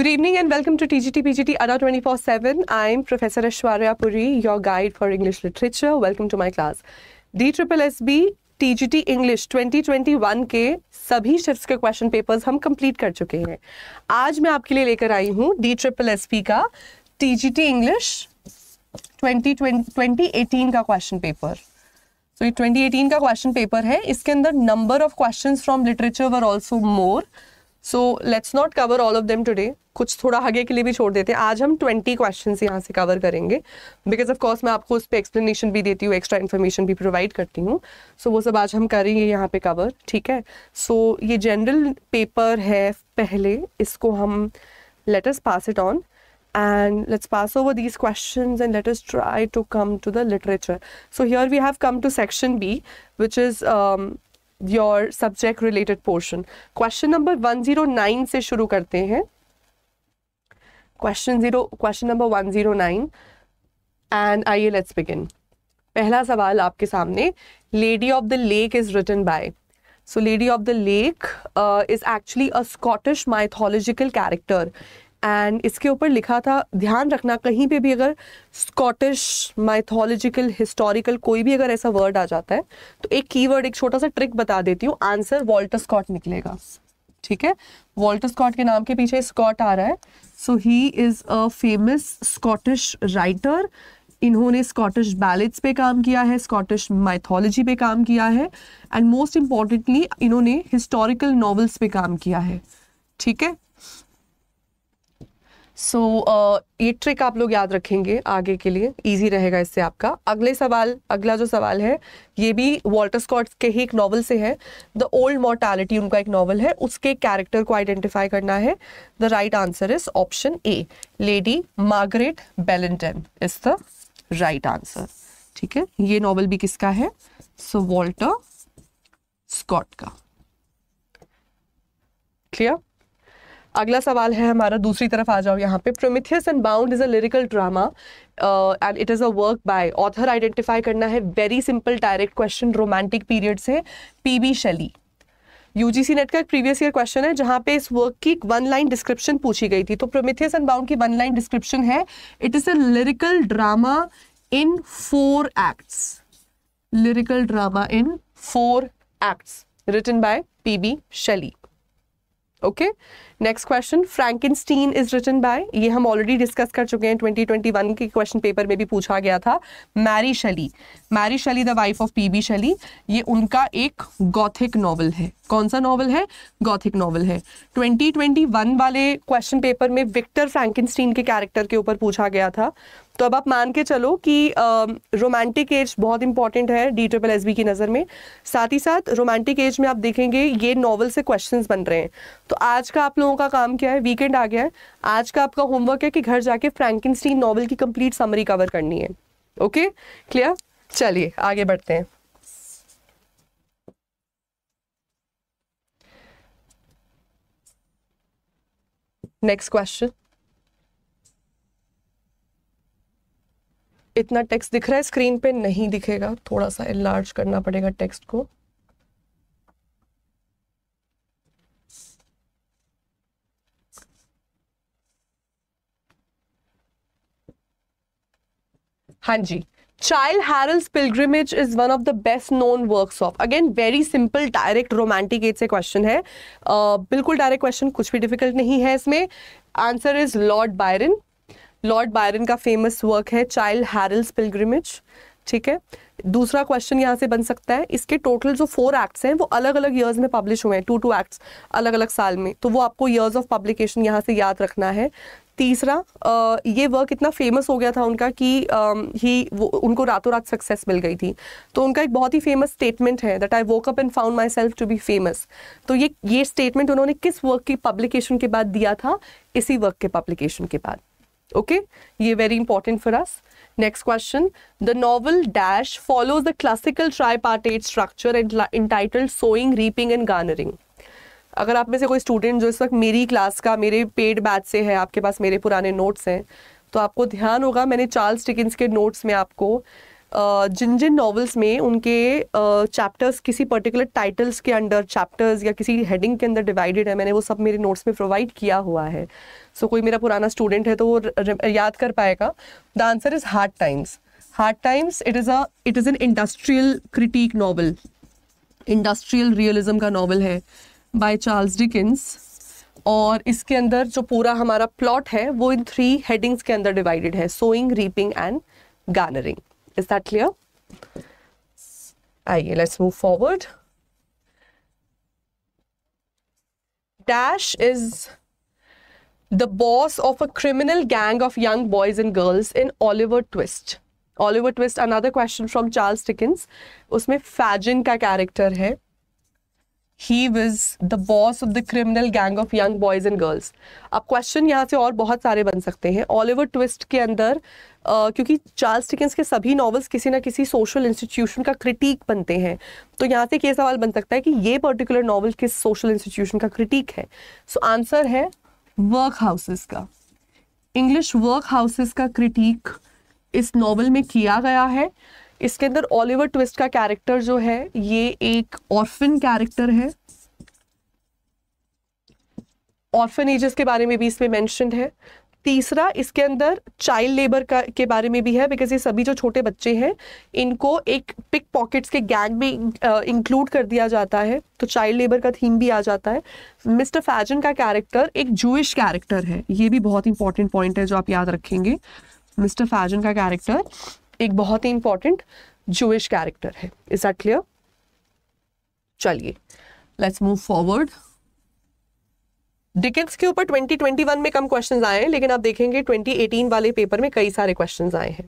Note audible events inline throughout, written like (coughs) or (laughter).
Good evening and welcome to TGT PGT Ada 24/7. I'm Professor Ashwarya Puri, your guide for English literature. Welcome to my class. DSSSB TGT English 2021 के सभी shifts के question papers हम complete कर चुके हैं आज मैं आपके लिए लेकर आई हूँ डी ट्रिपल एस पी का टीजीटी इंग्लिश 2018 का क्वेश्चन पेपर सो ये 2018 का क्वेश्चन पेपर है इसके अंदर number of questions from literature were also more so let's not cover all of them today कुछ थोड़ा आगे के लिए भी छोड़ देते हैं आज हम ट्वेंटी क्वेश्चन यहाँ से कवर करेंगे बिकॉज ऑफ कोर्स मैं आपको उस पर एक्सप्लेनेशन भी देती हूँ एक्स्ट्रा इन्फॉर्मेशन भी प्रोवाइड करती हूँ सो so, वो सब आज हम करेंगे यहाँ पे कवर ठीक है सो so, ये जनरल पेपर है पहले इसको हम let us pass it on and let's pass over these questions and let us try to come to the literature. So here we have come to section B, which is um, your subject related portion question number 109 से शुरू करते हैं question zero question number 109 and आइए let's begin पहला सवाल आपके सामने lady of the lake is written by so lady of the lake is actually a Scottish mythological character and इसके ऊपर लिखा था ध्यान रखना कहीं पे भी अगर स्कॉटिश माइथोलॉजिकल हिस्टोरिकल कोई भी अगर ऐसा वर्ड आ जाता है तो एक कीवर्ड एक छोटा सा ट्रिक बता देती हूँ आंसर वॉल्टर स्कॉट निकलेगा ठीक है वॉल्टर स्कॉट के नाम के पीछे स्कॉट आ रहा है so he is a famous Scottish writer इन्होंने स्कॉटिश बैलेट्स पे काम किया है स्कॉटिश माइथोलॉजी पे काम किया है एंड मोस्ट इम्पॉर्टेंटली इन्होंने हिस्टोरिकल नॉवेल्स पे काम किया है ठीक है सो so, uh, ये ट्रिक आप लोग याद रखेंगे आगे के लिए इजी रहेगा इससे आपका अगले सवाल अगला जो सवाल है ये भी वॉल्टर स्कॉट के ही एक नॉवल से है द ओल्ड मॉर्टैलिटी उनका एक नॉवल है उसके कैरेक्टर को आइडेंटिफाई करना है the right answer is option A lady Margaret Bellenden is the right answer ठीक है ये नॉवल भी किसका है सो वॉल्टर स्कॉट का क्लियर अगला सवाल है हमारा दूसरी तरफ आ जाओ यहाँ पे Prometheus unbound is a lyrical drama and it is a work by author identify करना है very simple direct question romantic period से P B G UGC NET का एक प्रीवियस ईयर क्वेश्चन है जहां पे इस वर्क की वन लाइन डिस्क्रिप्शन पूछी गई थी तो प्रोमिथियस एंड बाउंड की वन लाइन डिस्क्रिप्शन है it is a lyrical drama in four acts lyrical drama in four acts written by P B Shelley okay next question Frankenstein is written by ये हम already discuss कर चुके हैं 2021 के question paper में भी पूछा गया था Mary Shelley Mary Shelley the wife of P B Shelley ये उनका एक गॉथिक नॉवल है कौन सा नॉवल है गॉथिक नॉवल है 2021 वाले क्वेश्चन पेपर में विक्टर फ्रैंकिनस्टीन के कैरेक्टर के ऊपर पूछा गया था तो अब आप मान के चलो कि रोमांटिक एज बहुत इंपॉर्टेंट है डी ट्रिपल एस बी की नज़र में साथ ही साथ रोमांटिक एज में आप देखेंगे ये नॉवल से क्वेश्चन बन रहे हैं तो आज का आप लोगों का काम क्या है वीकेंड आ गया है आज का आपका होमवर्क है कि घर जाके फ्रैंकिनस्टीन नॉवल की कंप्लीट समरी कवर करनी है ओके क्लियर चलिए आगे बढ़ते हैं नेक्स्ट क्वेश्चन इतना टेक्स्ट दिख रहा है स्क्रीन पे नहीं दिखेगा थोड़ा सा इलार्ज करना पड़ेगा टेक्स्ट को हाँ जी Child Harold's Pilgrimage is one of the best known works of. Again, very simple, direct, romantic age से क्वेश्चन है uh, बिल्कुल डायरेक्ट क्वेश्चन कुछ भी डिफिकल्ट नहीं है इसमें answer is Lord Byron Lord Byron का फेमस वर्क है चाइल्ड हैरल्स पिलग्रिमेज ठीक है दूसरा क्वेश्चन यहाँ से बन सकता है इसके टोटल जो फोर एक्ट्स हैं वो अलग अलग ईयर्स में पब्लिश हुए हैं टू टू एक्ट्स अलग अलग साल में तो वो आपको ईयर्स ऑफ पब्लिकेशन यहाँ से याद रखना है तीसरा ये वर्क इतना फेमस हो गया था उनका कि ही वो उनको रातों रात सक्सेस मिल गई थी तो उनका एक बहुत ही फेमस स्टेटमेंट है that I woke up and found myself to be famous तो ये ये स्टेटमेंट उन्होंने किस वर्क की पब्लिकेशन के बाद दिया था इसी वर्क के पब्लिकेशन के बाद ओके ये very important for us next question the novel dash follows the classical tripartite structure and entitled sowing reaping and garnering अगर आप में से कोई स्टूडेंट जो इस वक्त मेरी क्लास का मेरे पेड बैच से है आपके पास मेरे पुराने नोट्स हैं तो आपको ध्यान होगा मैंने चार्ल्स टिकिन्स के नोट्स में आपको जिन जिन नॉवेल्स में उनके चैप्टर्स किसी पर्टिकुलर टाइटल्स के अंडर चैप्टर्स या किसी हेडिंग के अंदर डिवाइडेड है मैंने वो सब मेरे नोट्स में प्रोवाइड किया हुआ है सो so, कोई मेरा पुराना स्टूडेंट है तो वो याद कर पाएगा the answer is hard times hard times it is a it is an industrial critic novel industrial realism का नॉवल है बाय चार्ल्स डिकिंस और इसके अंदर जो पूरा हमारा प्लॉट है वो इन थ्री हेडिंग्स के अंदर डिवाइडेड है sowing reaping and garnering Is that clear? aye let's move forward Dash is the boss of a criminal gang of young boys and girls in Oliver Twist. Oliver Twist, another question from Charles Dickens. usme Fagin ka character hai He was the boss of the criminal gang of young boys and girls. ab question yahan se aur bahut sare ban sakte hain Oliver Twist ke andar क्योंकि Charles Dickens के सभी novels किसी ना किसी social institution का critic बनते हैं तो यहाँ से ये सवाल बन सकता है कि ये पर्टिकुलर नॉवल किस सोशल इंस्टीट्यूशन का क्रिटिक है सो so, आंसर है वर्क हाउसेस का इंग्लिश वर्क हाउसेस का क्रिटिक इस नॉवल में किया गया है इसके अंदर ओलिवर ट्विस्ट का कैरेक्टर जो है ये एक ऑर्फिन कैरेक्टर है ऑर्फन एजेस के बारे में भी इसमें मैंशन है तीसरा इसके अंदर चाइल्ड लेबर का के बारे में भी है बिकॉज ये सभी जो छोटे बच्चे हैं इनको एक पिक पॉकेट्स के गैंग में इंक्लूड कर दिया जाता है तो चाइल्ड लेबर का थीम भी आ जाता है मिस्टर फैजन का कैरेक्टर एक जूश कैरेक्टर है ये भी बहुत इंपॉर्टेंट पॉइंट है जो आप याद रखेंगे मिस्टर फैजन का कैरेक्टर एक बहुत ही इंपॉर्टेंट जूश कैरेक्टर है इज दैट क्लियर चलिए लेट्स मूव फॉरवर्ड डिकेंस के ऊपर 2021 में कम क्वेश्चंस आए हैं लेकिन आप देखेंगे 2018 वाले पेपर में कई सारे क्वेश्चंस आए हैं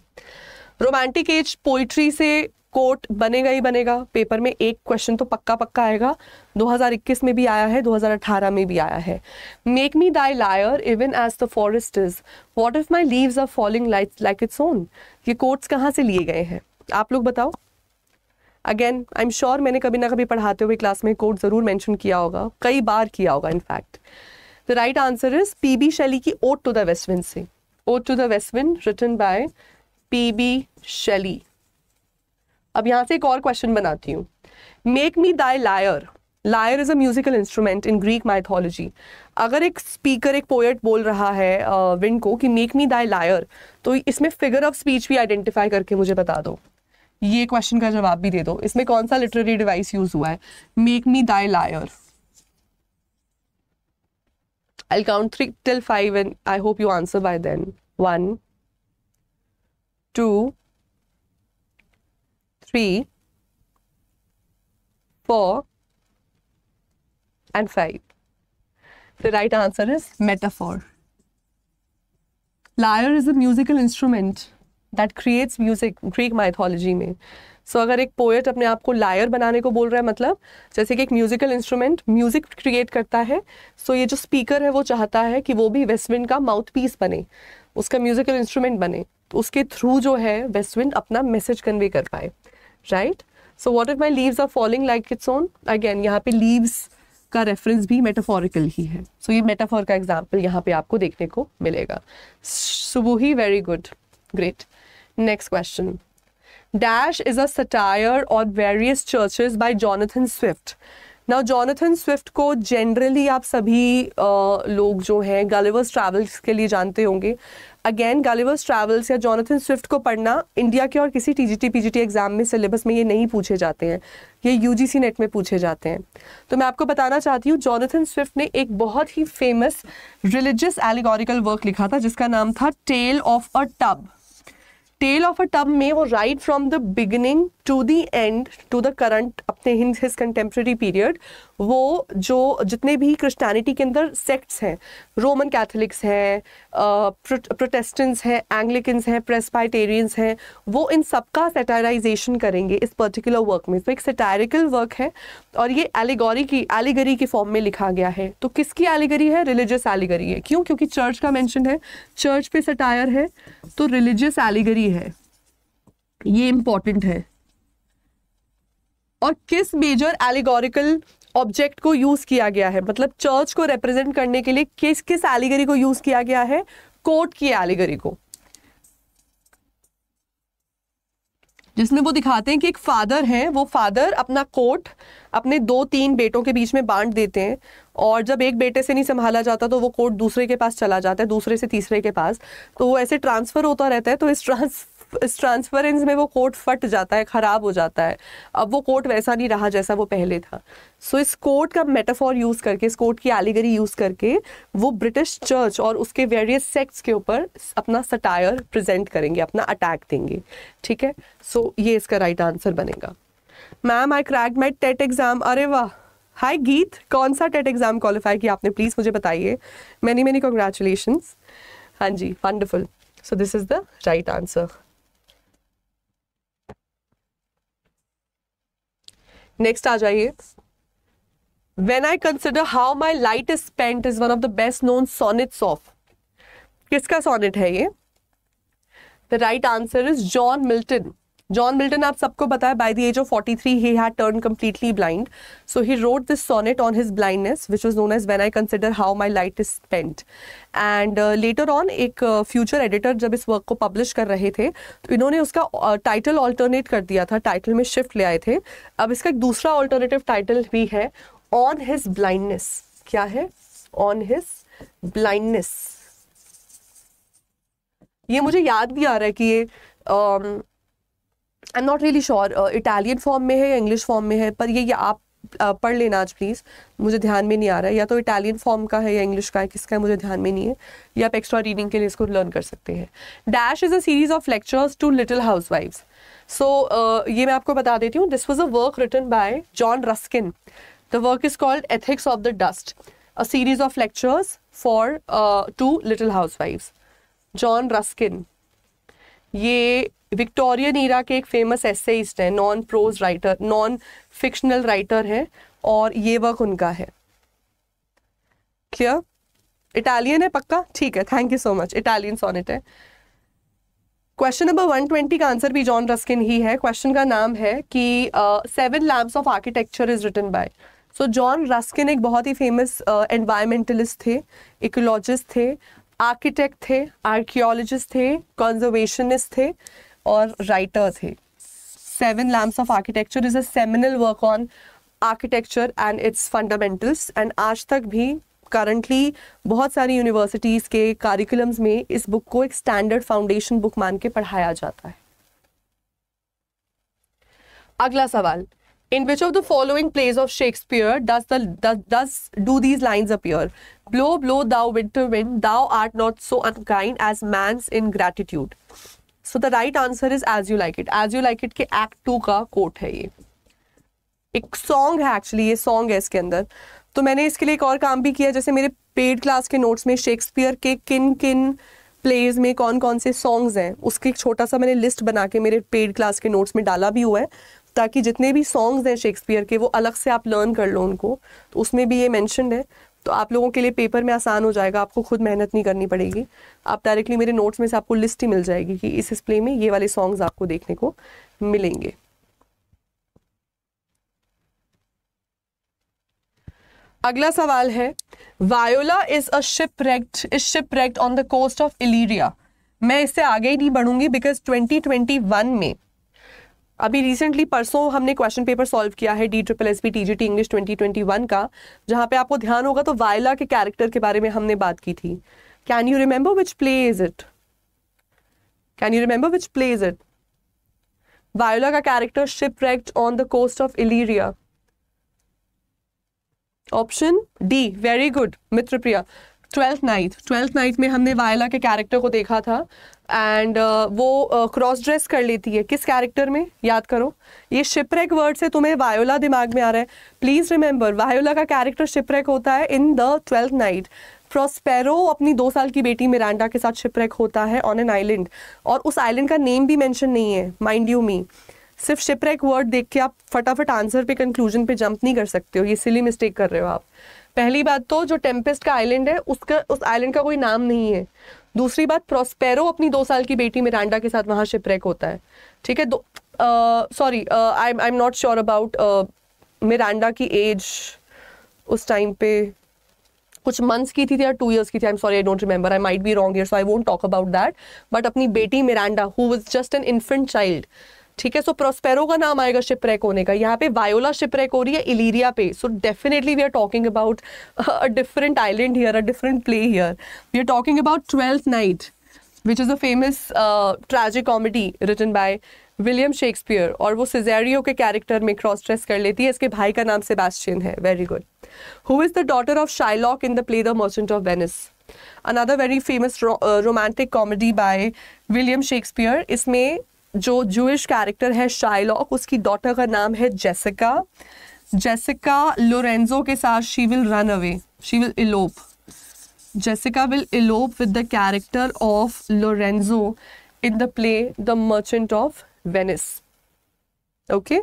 रोमांटिक एज पोइट्री से कोट बनेगा ही बनेगा पेपर में एक क्वेश्चन तो पक्का पक्का आएगा 2021 में भी आया है 2018 में भी आया है make me thy lyre even as the forest is what if my leaves are falling like its own ये कोट्स कहाँ से लिए गए हैं आप लोग बताओ अगेन आई एम श्योर मैंने कभी ना कभी पढ़ाते हुए क्लास में कोट ज़रूर मैंशन किया होगा कई बार किया होगा in fact right answer is P B Shelley की ओट टू the West से ode to the West Wind written by P.B. Shelley. अब यहाँ से एक और क्वेश्चन बनाती हूँ make me thy lyre lyre is a musical instrument in Greek mythology अगर एक स्पीकर एक पोएट बोल रहा है विंड uh, को कि मेक मी दाई लायर तो इसमें फिगर ऑफ स्पीच भी आइडेंटिफाई करके मुझे बता दो ये क्वेश्चन का जवाब भी दे दो इसमें कौन सा लिटरेरी डिवाइस यूज़ हुआ है make me thy lyre I'll count three till five and I hope you answer by then. One, two, three, four, and five. The right answer is metaphor. Lyre is a musical instrument that creates music Greek mythology. Mein. So so, अगर एक poet अपने आप को lawyer बनाने को बोल रहा है मतलब जैसे कि एक म्यूजिकल इंस्ट्रूमेंट म्यूजिक क्रिएट करता है सो so ये जो स्पीकर है वो चाहता है कि वो भी वेस्टविंड का माउथ पीस बने उसका म्यूजिकल इंस्ट्रूमेंट बने तो उसके थ्रू जो है वेस्टविंड अपना मैसेज कन्वे कर पाए right so what if my leaves are following like its own again यहाँ पे लीव्स का रेफरेंस भी मेटाफोरिकल ही है सो so, ये मेटाफोर का एग्जाम्पल यहाँ पे आपको देखने को मिलेगा सुबह ही very good great next question Dash is a satire on various churches by Jonathan Swift. Now Jonathan Swift को जनरली आप सभी आ, लोग जो हैं गालिवर्स ट्रेवल्स के लिए जानते होंगे अगेन गालिवर्स ट्रैवल्स या जॉनथन स्विफ्ट को पढ़ना इंडिया के और किसी T T G P G T exam में सिलेबस में ये नहीं पूछे जाते हैं ये यू जी सी नेट में पूछे जाते हैं तो मैं आपको बताना चाहती हूँ जॉनथन स्विफ्ट ने एक बहुत ही फेमस रिलीजियस एलिगोरिकल वर्क लिखा था जिसका नाम था tale of a tub tale of a tub में वो right from the beginning to the end to the current अपने इन हिज कंटेम्प्रेरी पीरियड वो जो जितने भी क्रिस्टानिटी के अंदर सेक्ट्स हैं रोमन कैथोलिक्स हैं प्रोटेस्टेंट्स हैं एंग्लिकन्स हैं प्रेस्बाइटेरियंस हैं वो इन सबका सेटाराइजेशन करेंगे इस पर्टिकुलर वर्क में तो एक सेटायरिकल वर्क है और ये एलिगोरी की एलिगरी के फॉर्म में लिखा गया है तो किसकी एलिगरी है रिलीजियस एलिगरी है क्यों क्योंकि चर्च का मैंशन है चर्च पे सटायर है तो रिलीजियस एलिगरी है ये इम्पॉर्टेंट है और किस मेजर एलिगोरिकल ऑब्जेक्ट को यूज किया गया है मतलब चर्च को रिप्रेजेंट करने के लिए किस किस एलिगरी को यूज किया गया है कोर्ट की एलिगरी को जिसमें वो दिखाते हैं कि एक फादर है वो फादर अपना कोट अपने दो तीन बेटों के बीच में बांट देते हैं और जब एक बेटे से नहीं संभाला जाता तो वो कोट दूसरे के पास चला जाता है दूसरे से तीसरे के पास तो वो ऐसे ट्रांसफ़र होता रहता है तो इस ट्रांस इस ट्रांसफरेंस में वो कोट फट जाता है ख़राब हो जाता है अब वो कोट वैसा नहीं रहा जैसा वो पहले था सो so, इस कोट का मेटाफॉर यूज़ करके इस कोट की एलिगरी यूज़ करके वो ब्रिटिश चर्च और उसके वेरियस सेक्ट्स के ऊपर अपना सटायर प्रेजेंट करेंगे अपना अटैक देंगे ठीक है सो so, ये इसका राइट आंसर बनेगा ma'am I crack my TET exam अरे वाह हाय गीत कौन सा टेट एग्ज़ाम क्वालिफाई किया आपने प्लीज़ मुझे बताइए मैनी मैनी कॉन्ग्रेचुलेशन हाँ जी wonderful so this is the right answer next आ जाइए when I consider how my light is spent is one of the best known sonnets of किसका sonnet है ये the right answer is John Milton John Milton आप सबको बताया by the age of forty three he had turn completely blind so he wrote this sonnet on his blindness which is known as when I consider how my light is spent and later on एक future uh, editor जब इस work को publish कर रहे थे तो इन्होंने उसका टाइटल uh, ऑल्टरनेट कर दिया था टाइटल में शिफ्ट ले आए थे अब इसका एक दूसरा ऑल्टरनेटिव टाइटल भी है ऑन हिज ब्लाइंडनेस क्या है ऑन हिज ब्लाइंडनेस ये मुझे याद भी आ रहा है कि ये um, I am not really sure Italian form में है या इंग्लिश फॉर्म में है पर ये, ये आप uh, पढ़ लेना आज प्लीज़ मुझे ध्यान में नहीं आ रहा है या तो इटालियन फॉर्म का है या इंग्लिश का है किसका है मुझे ध्यान में नहीं है या आप एक्स्ट्रा रीडिंग के लिए इसको लर्न कर सकते हैं dash is a series of lectures to little हाउस वाइफ्स सो ये मैं आपको बता देती हूँ this was a work written by John Ruskin the work is called ethics of the dust a series of lectures for to little हाउस वाइफ्स जॉन रस्किन ये विक्टोरियन नीरा के एक फेमस एसेइस्ट हैं non prose writer non fictional writer हैं और ये work उनका है क्लियर इटालियन है पक्का ठीक है thank you so much Italian sonnet है क्वेश्चन नंबर 120 का आंसर भी जॉन रस्किन ही है क्वेश्चन का नाम है कि seven lamps of architecture is written by so John Ruskin एक बहुत ही फेमस एनवायरमेंटलिस्ट थे इकोलॉजिस्ट थे आर्किटेक्ट थे आर्कियोलॉजिस्ट थे कंजर्वेशनिस्ट थे और राइटर थे seven lamps of architecture is a seminal work on architecture and its fundamentals एंड आज तक भी करंटली बहुत सारी यूनिवर्सिटीज़ के कारिकुलम्स में इस बुक को एक स्टैंडर्ड फाउंडेशन बुक मान के पढ़ाया जाता है अगला सवाल in which of the following plays of Shakespeare does do these lines appear blow blow thou winter wind thou art not so unkind as man's ingratitude so the right answer is as you like it as you like it के act two का quote है ये एक song है actually ये song है इसके अंदर तो मैंने इसके लिए एक और काम भी किया जैसे मेरे पेड क्लास के नोट्स में शेक्सपियर के किन किन प्लेज में कौन कौन से सॉन्ग्स हैं उसकी एक छोटा सा मैंने लिस्ट बना के मेरे पेड क्लास के नोट्स में डाला भी हुआ है ताकि जितने भी सॉन्ग्स हैं शेक्सपियर के वो अलग से आप लर्न कर लो उनको तो उसमें भी ये मैंशनड है तो आप लोगों के लिए पेपर में आसान हो जाएगा आपको खुद मेहनत नहीं करनी पड़ेगी आप डायरेक्टली मेरे नोट्स में से आपको लिस्ट ही मिल जाएगी कि इस डिस्प्ले में ये वाले सॉन्ग्स आपको देखने को मिलेंगे अगला सवाल है Viola is a shipwrecked is shipwrecked on the coast of Illyria मैं इससे आगे ही नहीं बढ़ूंगी बिकॉज 2021 में अभी रिसेंटली परसों हमने क्वेश्चन पेपर सॉल्व किया है D triple S P T G T English twenty twenty one का जहाँ पे आपको ध्यान होगा तो वायला के कैरेक्टर के बारे में हमने बात की थी can you remember which play is it can you remember which play is it Viola का character shipwrecked on the coast of Illyria option D very good Mitrapriya Twelfth Night Twelfth Night में हमने Viola के character को देखा था and uh, वो cross uh, dress कर लेती है किस कैरेक्टर में याद करो ये शिपरेक वर्ड से तुम्हें वायोला दिमाग में आ रहा है प्लीज़ रिमेंबर वायोला का कैरेक्टर शिपरेक होता है in the Twelfth Night Prospero अपनी दो साल की बेटी मिरांडा के साथ शिपरेक होता है ऑन एन आइलैंड और उस आइलैंड का नेम भी मैंशन नहीं है माइंड यू मी सिर्फ शिपरेक वर्ड देख के आप फटाफट आंसर पे कंक्लूजन पे जंप नहीं कर सकते हो ये सिली मिस्टेक कर रहे हो आप पहली बात तो जो टेम्पेस्ट का आइलैंड है उसका उस आइलैंड का कोई नाम नहीं है दूसरी बात प्रोस्पेरो अपनी दो साल की बेटी मिरांडा के साथ वहाँ शिपरेक होता है ठीक है दो sorry I I am not sure about Miranda की एज उस टाइम पे कुछ मंथ्स की थी या टू ईयर्स की थी I am sorry I don't remember I might be wrong year so I won't talk about that but अपनी बेटी Miranda who was just an infant child ठीक है सो प्रोस्पेरो का नाम आएगा शिपरेक होने का यहाँ पे वायोला शिपरेक हो रही है इलीरिया पे so definitely we are talking about a different island here a different play here we are talking about Twelfth Night which is a famous tragic comedy written by William Shakespeare और वो सिजेरियो के character में cross dress कर लेती है इसके भाई का नाम सेबास्टियन है very good who is the daughter of Shylock in the play the Merchant of Venice another very famous romantic comedy by William Shakespeare इसमें जो जूश कैरेक्टर है शाइलॉक उसकी डॉटर का नाम है जेसिका जेसिका लोरेंजो के साथ she will run away she will elope Jessica will elope with the character of Lorenzo in the play the Merchant of Venice okay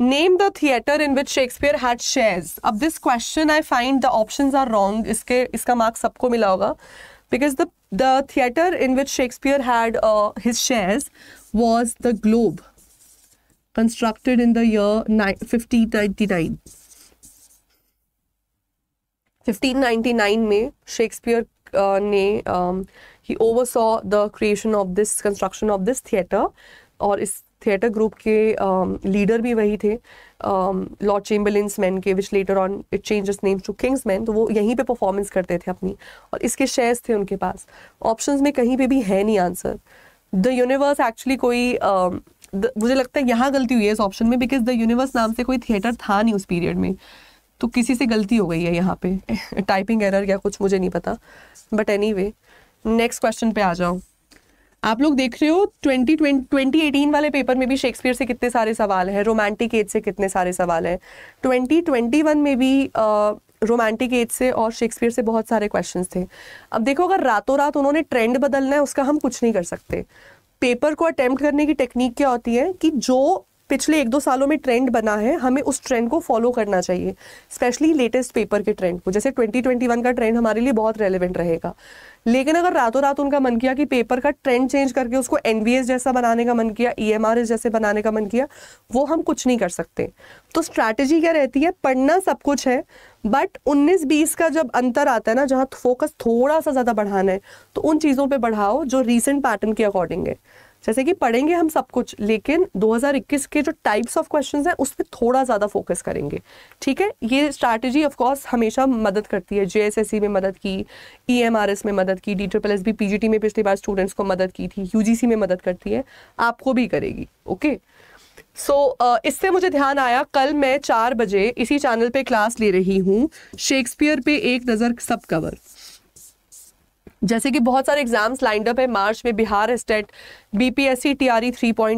name the theatre in which Shakespeare had shares अब this question I find the option are wrong इसके इसका marks सबको मिला होगा because the the theater in which Shakespeare had uh, his shares was the Globe, constructed in the year fifteen ninety nine. Fifteen ninety nine May Shakespeare uh, um, he oversaw the creation of this construction of this theater, or is theatre group के leader भी वही थे Lord Chamberlain's man के which later on it changes names to King's man तो वो यहीं पे performance करते थे अपनी और इसके शेयर्स थे उनके पास ऑप्शंस में कहीं पे भी है नहीं आंसर द यूनिवर्स एक्चुअली कोई द, मुझे लगता है यहाँ गलती हुई है इस ऑप्शन में बिकॉज द यूनिवर्स नाम से कोई थिएटर था नहीं उस पीरियड में तो किसी से गलती हो गई है यहाँ पे टाइपिंग (laughs) एरर या कुछ मुझे नहीं पता but anyway next question पे आ जाऊँ आप लोग देख रहे हो ट्वेंटी ट्वेंटी एटीन वाले पेपर में भी शेक्सपियर से कितने सारे सवाल हैं रोमांटिक एज से कितने सारे सवाल हैं ट्वेंटी ट्वेंटी वन में भी रोमांटिक एज से और शेक्सपियर से बहुत सारे क्वेश्चन थे अब देखो अगर रातों रात उन्होंने ट्रेंड बदलना है उसका हम कुछ नहीं कर सकते पेपर को अटैम्प्ट करने की टेक्निक क्या होती है कि जो पिछले एक दो सालों में ट्रेंड बना है हमें उस ट्रेंड को फॉलो करना चाहिए स्पेशली लेटेस्ट पेपर के ट्रेंड को जैसे 2021 का ट्रेंड हमारे लिए बहुत रेलिवेंट रहेगा लेकिन अगर रातों रात उनका मन किया कि पेपर का ट्रेंड चेंज करके उसको एन जैसा बनाने का मन किया ई e जैसे बनाने का मन किया वो हम कुछ नहीं कर सकते तो स्ट्रैटेजी क्या रहती है पढ़ना सब कुछ है बट 19-20 का जब अंतर आता है ना जहाँ फोकस थोड़ा सा ज़्यादा बढ़ाना है तो उन चीज़ों पर बढ़ाओ जो रिसेंट पैटर्न के अकॉर्डिंग है जैसे कि पढ़ेंगे हम सब कुछ लेकिन 2021 के जो टाइप्स ऑफ क्वेश्चंस हैं उस पर थोड़ा ज़्यादा फोकस करेंगे ठीक है ये स्ट्रैटेजी ऑफ कोर्स हमेशा मदद करती है जेएसएससी में मदद की ईएमआरएस e में मदद की D triple S B PGT में पिछली बार स्टूडेंट्स को मदद की थी यूजीसी में मदद करती है आपको भी करेगी ओके सो so, uh, इससे मुझे ध्यान आया कल मैं चार बजे इसी चैनल पे क्लास ले रही हूँ शेक्सपियर पे एक नज़र सब कवर जैसे कि बहुत सारे एग्जाम्स लाइंड अप है मार्च में बिहार स्टेट बीपीएससी टीआरई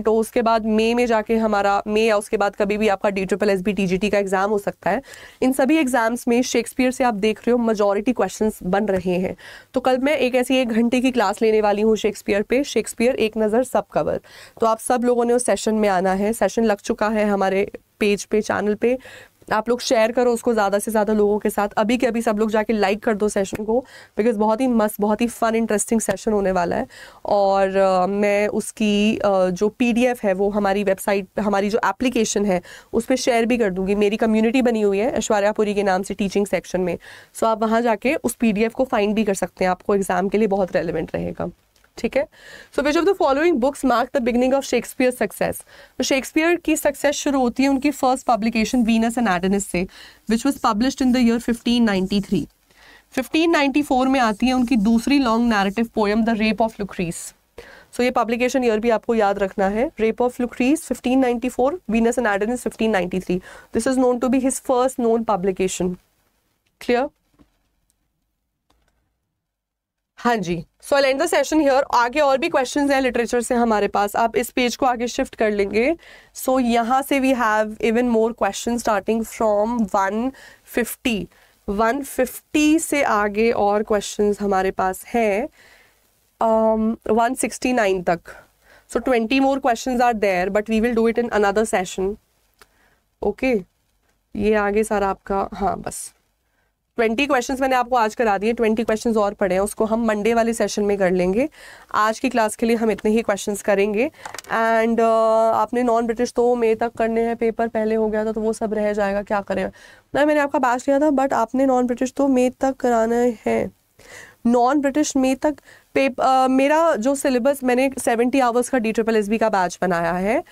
ओ उसके बाद मे में जाके हमारा मे या उसके बाद कभी भी आपका D triple S B T का एग्जाम हो सकता है इन सभी एग्जाम्स में शेक्सपियर से आप देख रहे हो मजॉरिटी क्वेश्चन बन रहे हैं तो कल मैं एक ऐसी एक घंटे की क्लास लेने वाली हूँ शेक्सपियर पे शेक्सपियर एक नज़र सब कवर तो आप सब लोगों ने उस सेशन में आना है सेशन लग चुका है हमारे पेज पे चैनल पे आप लोग शेयर करो उसको ज़्यादा से ज़्यादा लोगों के साथ अभी के अभी सब लोग जाके लाइक कर दो सेशन को बिकॉज बहुत ही मस्त बहुत ही फन इंटरेस्टिंग सेशन होने वाला है और आ, मैं उसकी आ, जो पी है वो हमारी वेबसाइट हमारी जो एप्लीकेशन है उस पर शेयर भी कर दूँगी मेरी कम्युनिटी बनी हुई है ऐश्वर्यापुरी के नाम से टीचिंग सेक्शन में सो आप वहाँ जाके उस पी को फाइंड भी कर सकते हैं आपको एग्ज़ाम के लिए बहुत रेलिवेंट रहेगा ठीक है so which of the following books mark the beginning of Shakespeare success तो शेक्सपियर की सक्सेस शुरू होती है उनकी first publication Venus and Adonis से which was publish in the year fifteen fifteen ninety three ninety four में आती है उनकी दूसरी long narrative poem the Rape of Lucrece so ये पब्लिकेशन ईयर भी आपको याद रखना है Rape of Lucrece four Venus and एडनिस fifteen ninety three this is known to be his first known publication clear हाँ जी so I end the session here आगे और भी क्वेश्चन हैं लिटरेचर से हमारे पास आप इस पेज को आगे शिफ्ट कर लेंगे सो so, यहाँ से we have even more question starting from one fifty से आगे और क्वेश्चन हमारे पास हैं वन सिक्सटी नाइन तक so twenty more question are there but we will do it in another session okay ये आगे सारा आपका हाँ बस ट्वेंटी क्वेश्चन मैंने आपको आज करा दिए ट्वेंटी क्वेश्चन और पढ़े हैं उसको हम मंडे वाले सेशन में कर लेंगे आज की क्लास के लिए हम इतने ही क्वेश्चन करेंगे एंड uh, आपने नॉन ब्रिटिश तो मे तक करने हैं पेपर पहले हो गया था तो वो सब रह जाएगा क्या करें ना मैंने आपका बैच लिया था बट आपने नॉन ब्रिटिश तो मे तक कराना है नॉन ब्रिटिश में तक पेप आ, मेरा जो सिलेबस मैंने सेवेंटी आवर्स का डी ट्रिपल एस बी का बैच बनाया है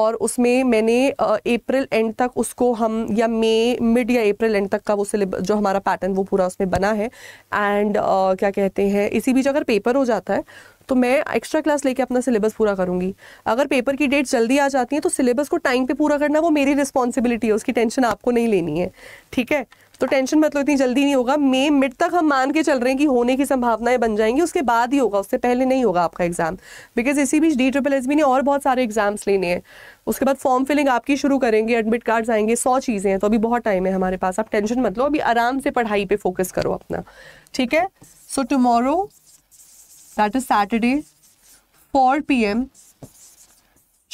और उसमें मैंने अप्रैल एंड तक उसको हम या मे मिड या अप्रैल एंड तक का वो सिलेबस जो हमारा पैटर्न वो पूरा उसमें बना है एंड क्या कहते हैं इसी बीच अगर पेपर हो जाता है तो मैं एक्स्ट्रा क्लास लेके अपना सिलेबस पूरा करूँगी अगर पेपर की डेट जल्दी आ जाती है तो सिलेबस को टाइम पे पूरा करना वो मेरी रिस्पॉन्सिबिलिटी है उसकी टेंशन आपको नहीं लेनी है ठीक है तो टेंशन मतलब इतनी जल्दी नहीं होगा मे मिड तक हम मान के चल रहे हैं कि होने की संभावनाएं बन जाएंगी उसके बाद ही होगा उससे पहले नहीं होगा आपका एग्जाम बिकॉज इसी बीच डी ट्रिपल एस बी ने और बहुत सारे एग्जाम्स लेने हैं उसके बाद फॉर्म फिलिंग आपकी शुरू करेंगे एडमिट कार्ड्स आएंगे सौ चीज़ें हैं तो अभी बहुत टाइम है हमारे पास आप टेंशन मत लो अभी आराम से पढ़ाई पे फोकस करो अपना ठीक है so tomorrow that is Saturday four P M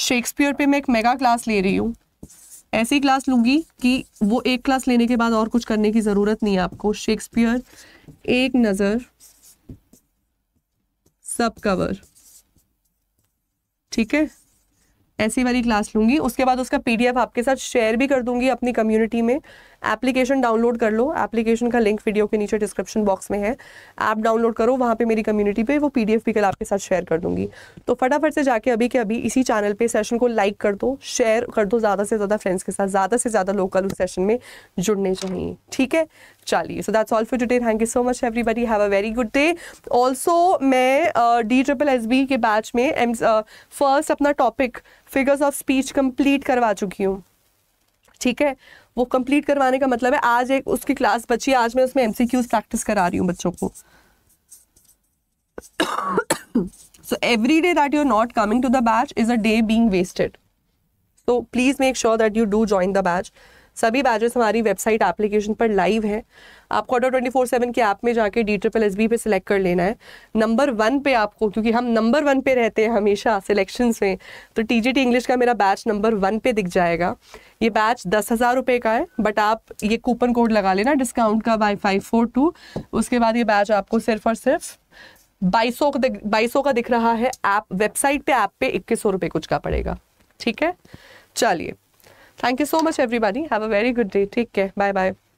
Shakespeare पे मैं एक मेगा क्लास ले रही हूँ ऐसी क्लास लूंगी कि वो एक क्लास लेने के बाद और कुछ करने की ज़रूरत नहीं है आपको शेक्सपियर एक नज़र सब कवर ठीक है ऐसी वाली क्लास लूंगी उसके बाद उसका पीडीएफ आपके साथ शेयर भी कर दूंगी अपनी कम्युनिटी में एप्लीकेशन डाउनलोड कर लो एप्लीकेशन का लिंक वीडियो के नीचे डिस्क्रिप्शन बॉक्स में है ऐप डाउनलोड करो वहाँ पे मेरी कम्युनिटी पे वो पीडीएफ भी कल आपके साथ शेयर कर दूंगी तो फटाफट से जाके अभी के अभी इसी चैनल पे सेशन को लाइक कर दो शेयर कर दो ज़्यादा से ज़्यादा फ्रेंड्स के साथ ज़्यादा से ज़्यादा लोग कल उस सेशन में जुड़ने चाहिए ठीक है चलिए so that's all for today thank you so much everybody have a very good day also मैं डी ट्रिपल एस बी के बैच में एम फर्स्ट uh, अपना topic figures of speech complete करवा चुकी हूँ ठीक है वो कंप्लीट करवाने का मतलब है आज एक उसकी क्लास बची आज मैं उसमें एमसीक्यूज प्रैक्टिस करा रही हूँ बच्चों को (coughs) so every day that you're not coming to the batch is a day being wasted so please make sure that you do join the batch सभी बैचेस हमारी वेबसाइट एप्लीकेशन पर लाइव है आपको ऑटो ट्वेंटी फोर सेवन के app में जाके D triple S B पे select कर लेना है नंबर वन पे आपको क्योंकि हम नंबर वन पे रहते हैं हमेशा सिलेक्शन में तो टी जी टी इंग्लिश का मेरा बैच नंबर वन पे दिख जाएगा ये बैच दस हज़ार रुपये का है बट आप ये कूपन कोड लगा लेना डिस्काउंट का बाई फाइव फोर टू उसके बाद ये बैच आपको सिर्फ और सिर्फ बाईसो का बाईसों का दिख रहा है ऐप वेबसाइट पे ऐप पे इक्कीस सौ रुपये कुछ का पड़ेगा ठीक है चलिए Thank you so much, everybody. Have a very good day. Take care. Bye bye.